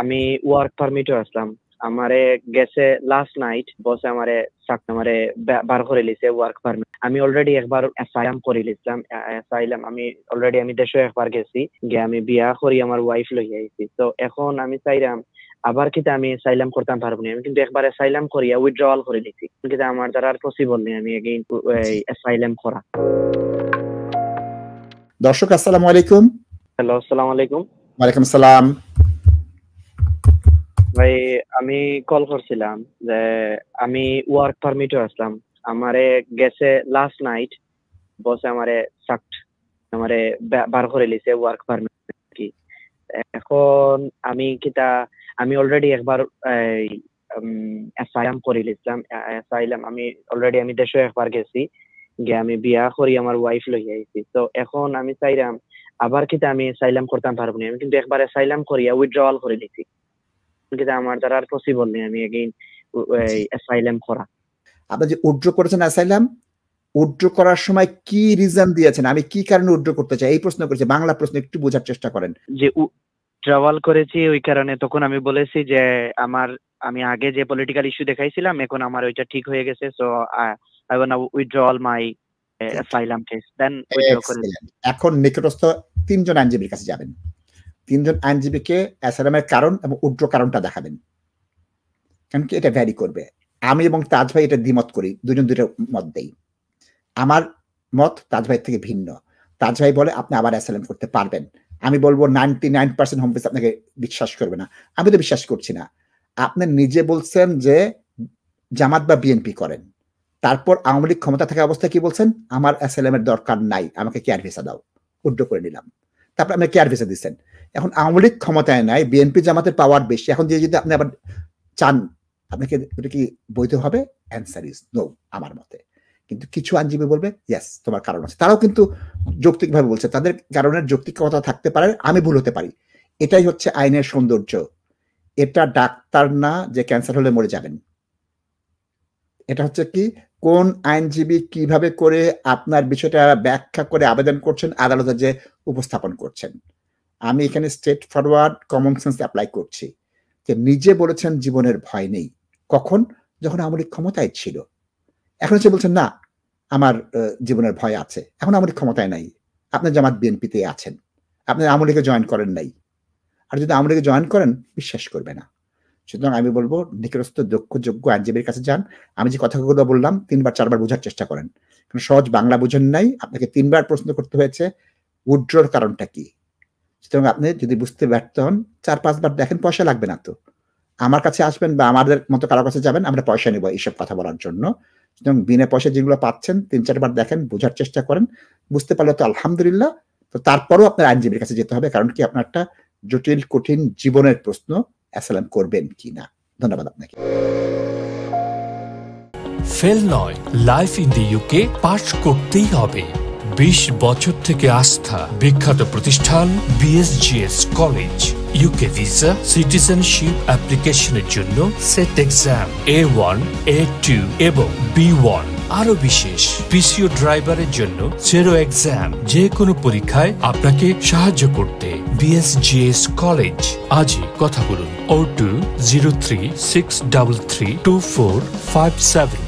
আমি ওয়ার্ক পারমিটও আসলাম আমারে গেছে লাস্ট নাইট বসে আমারে আমারে বার করে লিছে ওয়ার্ক পারমিট আমি অলরেডি একবার অ্যাসাইলাম করে লিছিলাম অ্যাসাইলাম আমি অলরেডি আমি দেশে একবার গেছি গে আমি বিয়া করি আমার ওয়াইফ লই আইছি তো এখন আমি চাইলাম আবার কিন্তু আমি সাইলাম করতাম পারবো না আমি কিন্তু একবার সাইলাম করিয়া উইথড্রল করে নিছি কিন্তু আমার দ্বারা আর পসিবল নেই আমি এগেইন সাইলাম করা দর্শক আসসালামু আলাইকুম হ্যালো আসসালামু আলাইকুম ওয়ালাইকুম সালাম ভাই আমি কল করছিলাম যে আমি ওয়ার্ক পারমিটও আসলাম আমারে গেছে লাস্ট নাইট বসে আমারে সাকট আমারে বার করে লিছে ওয়ার্ক পারমিট কি এখন আমি কিতা আমি অলরেডি একবার অ্যাসাইলাম করে লিছিলাম অ্যাসাইলাম আমি অলরেডি আমি দেশে একবার গেছি গিয়ে আমি বিয়া করি আমার ওয়াইফ লই আইছি তো এখন আমি চাইরাম আবার কিতা আমি সাইলাম করতাম পারবো না আমি কিন্তু একবার সাইলাম করিয়া উইথড্রয়াল করে লিছি কিন্তু আমার দ্বারা আর পসিবল নেই আমি এগেইন অ্যাসাইলাম করা আপনি যে উড্র করেছেন অ্যাসাইলাম উড্র করার সময় কি রিজন দিয়েছেন আমি কি কারণে উড্র করতে চাই এই প্রশ্ন বাংলা প্রশ্ন একটু বোঝার চেষ্টা করেন যে ট্রাভেল করেছি ওই কারণে তখন আমি বলেছি যে আমার আমি আগে যে পলিটিক্যাল ইস্যু দেখাইছিলাম এখন আমার ওইটা ঠিক হয়ে গেছে so I want withdraw all my asylum case then এখন নিকটস্থ তিনজন আইনজীবীর কাছে যাবেন তিনজন আইনজীবীকে অ্যাসারামের কারণ এবং উগ্র কারণটা দেখাবেন কারণ কি এটা ভ্যারি করবে আমি এবং তাজ ভাই এটা দ্বিমত করি দুজন দুটো মত দেই আমার মত তাজ ভাইয়ের থেকে ভিন্ন তাজ ভাই বলে আপনি আবার অ্যাসারাম করতে পারবেন আমি বলবো নাইনটি নাইন পার্সেন্ট হোম আপনাকে বিশ্বাস করবে না আমি তো বিশ্বাস করছি না আপনি নিজে বলছেন যে জামাত বা বিএনপি করেন তারপর আওয়ামী লীগ ক্ষমতা থাকা অবস্থায় কি বলছেন আমার অ্যাসাইলামের দরকার নাই আমাকে কেয়ার ভিসা দাও উড্ড করে নিলাম তারপরে আপনি কেয়ার ভিসা দিচ্ছেন এখন আওয়ামী লীগ ক্ষমতায় নাই বিএনপি জামাতের পাওয়ার বেশি এখন দিয়ে যদি আপনি আবার চান আপনাকে ওটা কি বৈধ হবে অ্যান্সার ইজ নো আমার মতে কিন্তু কিছু আইনজীবী বলবে ইয়াস তোমার কারণ আছে তারাও কিন্তু যৌক্তিকভাবে বলছে তাদের কারণের যৌক্তিকতা থাকতে পারে আমি ভুল হতে পারি এটাই হচ্ছে আইনের সৌন্দর্য এটা ডাক্তার না যে ক্যান্সার হলে মরে যাবেন এটা হচ্ছে কি কোন আইনজীবী কিভাবে করে আপনার বিষয়টা ব্যাখ্যা করে আবেদন করছেন আদালতে যে উপস্থাপন করছেন আমি এখানে straight forward common sense apply করছি যে নিজে বলেছেন জীবনের ভয় নেই কখন যখন আমলি ক্ষমতায় ছিল এখন সে বলছেন না আমার জীবনের ভয় আছে এখন আমলি ক্ষমতায় নাই আপনার জামাত বিএনপিতে আছেন আপনি আমলিকে জয়েন করেন নাই আর যদি আমলিকে জয়েন করেন বিশ্বাস করবে না সুতরাং আমি বলবো নিকটস্থ দক্ষ যোগ্য আইনজীবীর কাছে যান আমি যে কথাগুলো বললাম তিনবার চারবার বোঝার চেষ্টা করেন কারণ সহজ বাংলা বোঝেন নাই আপনাকে তিনবার প্রশ্ন করতে হয়েছে উড্রোর কারণটা কি সুতরাং আপনি যদি বুঝতে ব্যর্থ হন চার পাঁচবার দেখেন পয়সা লাগবে না তো আমার কাছে আসবেন বা আমাদের মতো কারো কাছে যাবেন আমরা পয়সা নেবো এইসব কথা বলার জন্য সুতরাং বিনা পয়সা যেগুলো পাচ্ছেন তিন চারবার দেখেন বোঝার চেষ্টা করেন বুঝতে পারলে তো আলহামদুলিল্লাহ তো তারপরও আপনার আইনজীবীর কাছে যেতে হবে কারণ কি আপনার একটা জটিল কঠিন জীবনের প্রশ্ন অ্যাসালাম করবেন কি না ধন্যবাদ আপনাকে ফেল নয় লাইফ ইন দি ইউকে পাশ করতেই হবে বিশ বছর থেকে আস্থা বিখ্যাত প্রতিষ্ঠান BSGS college UK visa citizenship অ্যাপ্লিকেশনের জন্য set exam A one A two এবং বি ওয়ান আরো বিশেষ পিসিও ড্রাইভারের জন্য সেরো এক্সাম যে কোনো পরীক্ষায় আপনাকে সাহায্য করতে বিএসজিএস কলেজ আজই কথা বলুন O two zero three six double three two four five seven